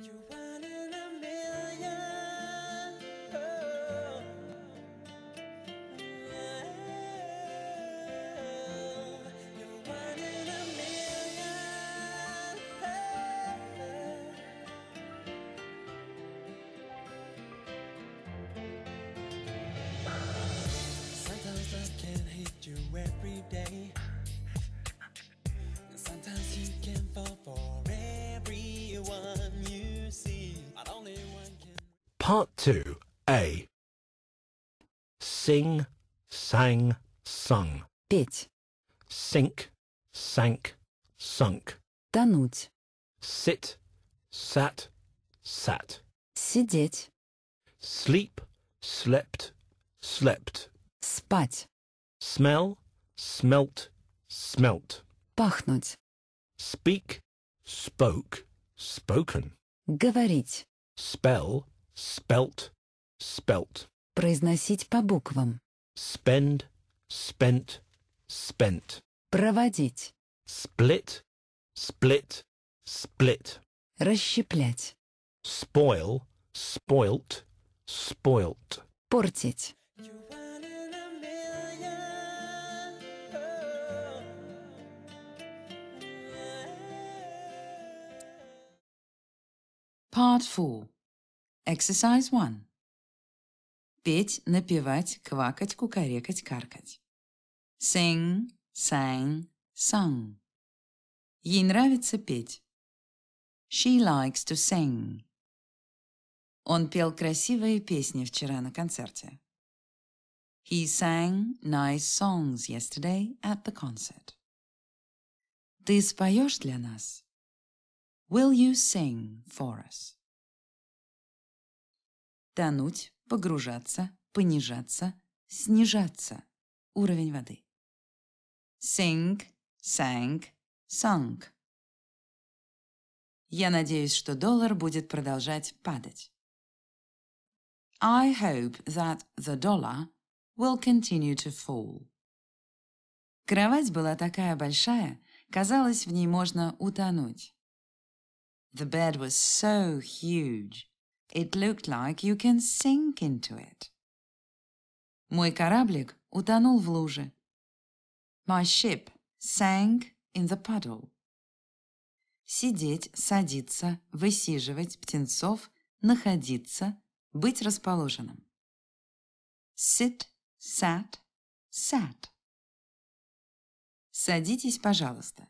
You Part 2 A Sing, sang, sung. Петь. Sink, sank, sunk. Тонуть. Sit, sat, sat. Сидеть. Sleep, slept, slept. Спать. Smell, smelt, smelt. Пахнуть. Speak, spoke, spoken. Говорить. Spell, spelt, spelt. Произносить по буквам. Spend, spent, spent. Проводить. Split, split, split. Расщеплять. Spoil, spoilt, spoilt. Портить. Part 4 Exercise 1. Петь, напевать, квакать, кукарекать, каркать. Sing, sang, sung. Ей нравится петь. She likes to sing. Он пел красивые песни вчера на концерте. He sang nice songs yesterday at the concert. Ты споешь для нас? Will you sing for us? Тонуть, погружаться, понижаться, снижаться. Уровень воды. Sink, sank, sunk. Я надеюсь, что доллар будет продолжать падать. I hope that the dollar will continue to fall. Кровать была такая большая, казалось, в ней можно утонуть. The bed was so huge. It looked like you can sink into it. Мой кораблик утонул в луже. My ship sank in the puddle. Сидеть, садиться, высиживать птенцов, находиться, быть расположенным. Sit, sat, sat. Садитесь, пожалуйста.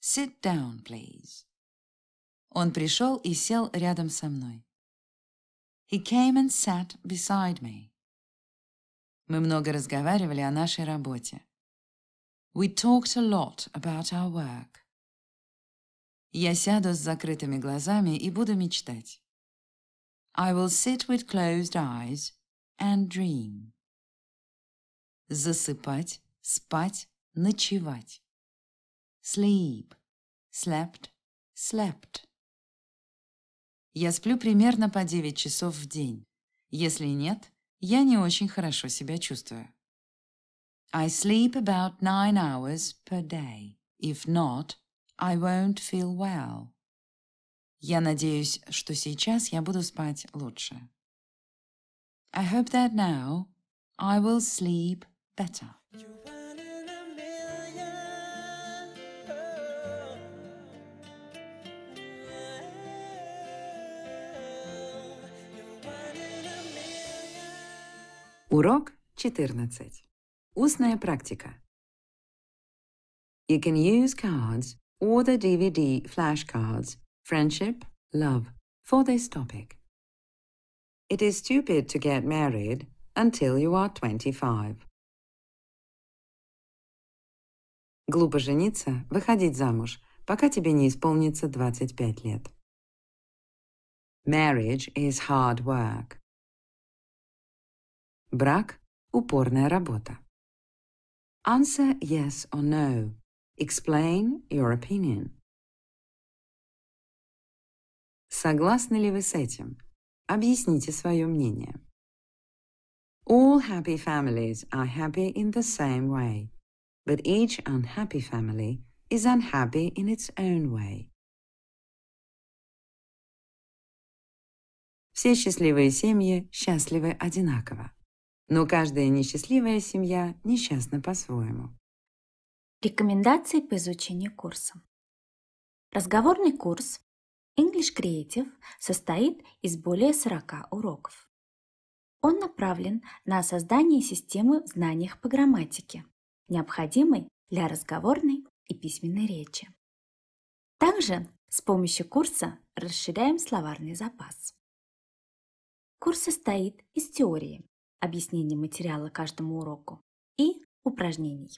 Sit down, please. Он пришел и сел рядом со мной. He came and sat beside me. Мы много разговаривали о нашей работе. We talked a lot about our work. Я сяду с закрытыми глазами и буду мечтать. I will sit with closed eyes and dream. Засыпать, спать, ночевать. Sleep, slept, slept. Я сплю примерно по 9 часов в день. Если нет, я не очень хорошо себя чувствую. I sleep about 9 hours per day. If not, I won't feel well. Я надеюсь, что сейчас я буду спать лучше. I hope that now I will sleep better. Урок 14. Устная практика. You can use cards or the DVD flashcards, friendship, love, for this topic. It is stupid to get married until you are 25. Глупо жениться, выходить замуж, пока тебе не исполнится 25 лет. Marriage is hard work. Брак – упорная работа. Answer yes or no. Explain your opinion. Согласны ли вы с этим? Объясните свое мнение. All happy families are happy in the same way, but each unhappy family is unhappy in its own way. Все счастливые семьи счастливы одинаково. Но каждая несчастливая семья несчастна по-своему. Рекомендации по изучению курса. Разговорный курс English Creative состоит из более 40 уроков. Он направлен на создание системы в знаниях по грамматике, необходимой для разговорной и письменной речи. Также с помощью курса расширяем словарный запас. Курс состоит из теории, объяснений материала каждому уроку и упражнений.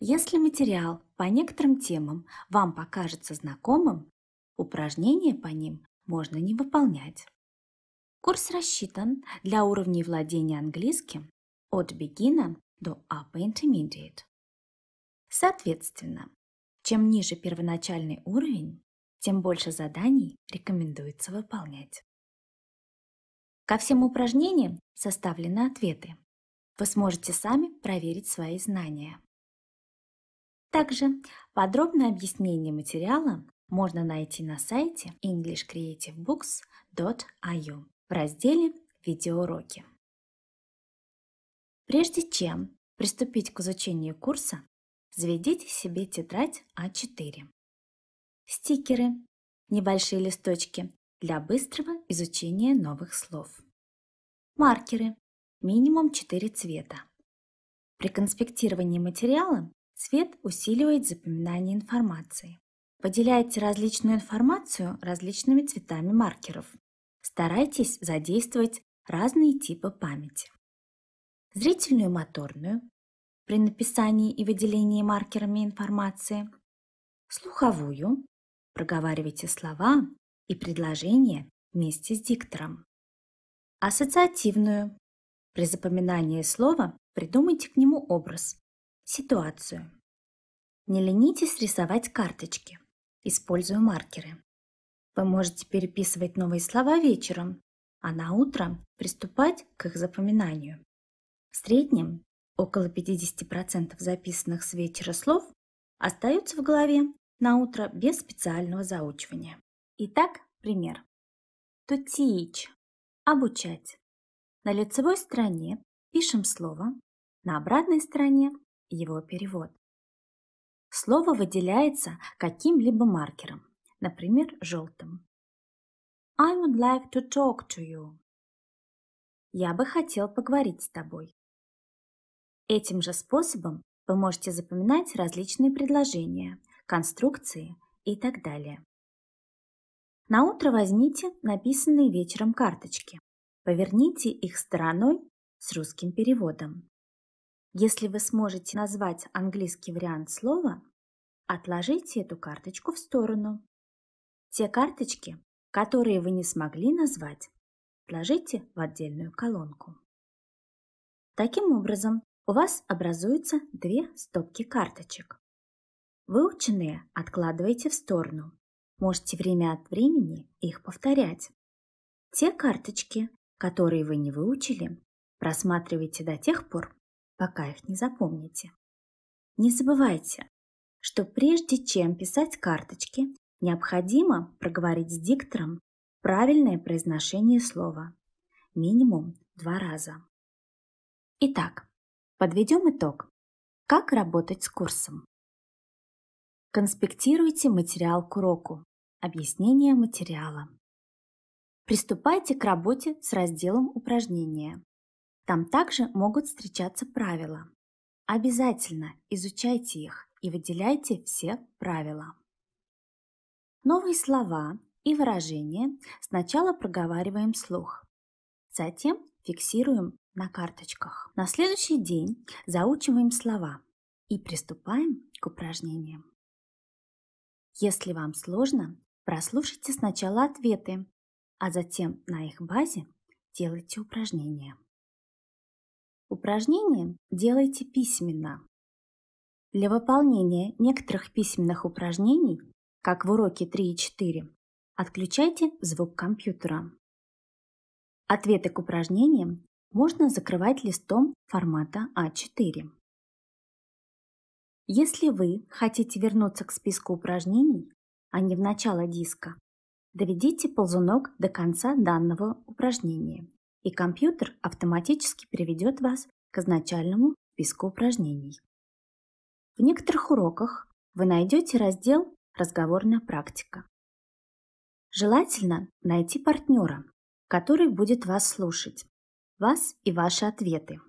Если материал по некоторым темам вам покажется знакомым, упражнения по ним можно не выполнять. Курс рассчитан для уровней владения английским от beginner до upper intermediate. Соответственно, чем ниже первоначальный уровень, тем больше заданий рекомендуется выполнять. Ко всем упражнениям составлены ответы. Вы сможете сами проверить свои знания. Также подробное объяснение материала можно найти на сайте englishcreativebooks.io в разделе «Видеоуроки». Прежде чем приступить к изучению курса, заведите себе тетрадь А4. Стикеры, небольшие листочки для быстрого изучения новых слов. Маркеры. Минимум 4 цвета. При конспектировании материала цвет усиливает запоминание информации. Поделяйте различную информацию различными цветами маркеров. Старайтесь задействовать разные типы памяти. Зрительную моторную при написании и выделении маркерами информации. Слуховую проговаривайте слова, и предложение вместе с диктором. Ассоциативную. При запоминании слова придумайте к нему образ, ситуацию. Не ленитесь рисовать карточки. используя маркеры. Вы можете переписывать новые слова вечером, а на утро приступать к их запоминанию. В среднем около 50% записанных с вечера слов остаются в голове на утро без специального заучивания. Итак, пример. To teach – обучать. На лицевой стороне пишем слово, на обратной стороне его перевод. Слово выделяется каким-либо маркером, например, желтым. I would like to talk to you. Я бы хотел поговорить с тобой. Этим же способом вы можете запоминать различные предложения, конструкции и так далее. На утро возьмите написанные вечером карточки. Поверните их стороной с русским переводом. Если вы сможете назвать английский вариант слова, отложите эту карточку в сторону. Те карточки, которые вы не смогли назвать, отложите в отдельную колонку. Таким образом, у вас образуются две стопки карточек. Выученные откладывайте в сторону, Можете время от времени их повторять. Те карточки, которые вы не выучили, просматривайте до тех пор, пока их не запомните. Не забывайте, что прежде чем писать карточки, необходимо проговорить с диктором правильное произношение слова минимум два раза. Итак, подведем итог. Как работать с курсом? Конспектируйте материал к уроку. Объяснение материала. Приступайте к работе с разделом «Упражнения». Там также могут встречаться правила. Обязательно изучайте их и выделяйте все правила. Новые слова и выражения сначала проговариваем вслух, затем фиксируем на карточках. На следующий день заучиваем слова и приступаем к упражнениям. Если вам сложно, прослушайте сначала ответы, а затем на их базе делайте упражнения. Упражнения делайте письменно. Для выполнения некоторых письменных упражнений, как в уроке 3 и 4, отключайте звук компьютера. Ответы к упражнениям можно закрывать листом формата А4. Если вы хотите вернуться к списку упражнений, а не в начало диска, доведите ползунок до конца данного упражнения, и компьютер автоматически приведет вас к изначальному списку упражнений. В некоторых уроках вы найдете раздел «Разговорная практика». Желательно найти партнера, который будет вас слушать, вас и ваши ответы,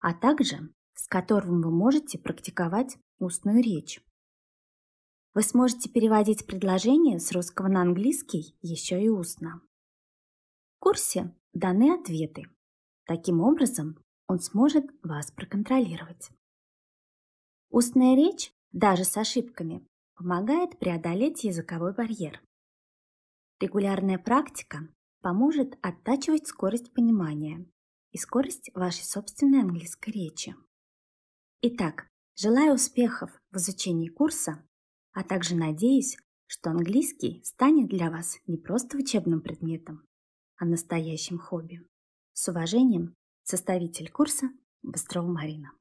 а также с которым вы можете практиковать устную речь. Вы сможете переводить предложения с русского на английский еще и устно. В курсе даны ответы. Таким образом, он сможет вас проконтролировать. Устная речь, даже с ошибками, помогает преодолеть языковой барьер. Регулярная практика поможет оттачивать скорость понимания и скорость вашей собственной английской речи. Итак, желаю успехов в изучении курса, а также надеюсь, что английский станет для вас не просто учебным предметом, а настоящим хобби. С уважением, составитель курса Быстрова Марина.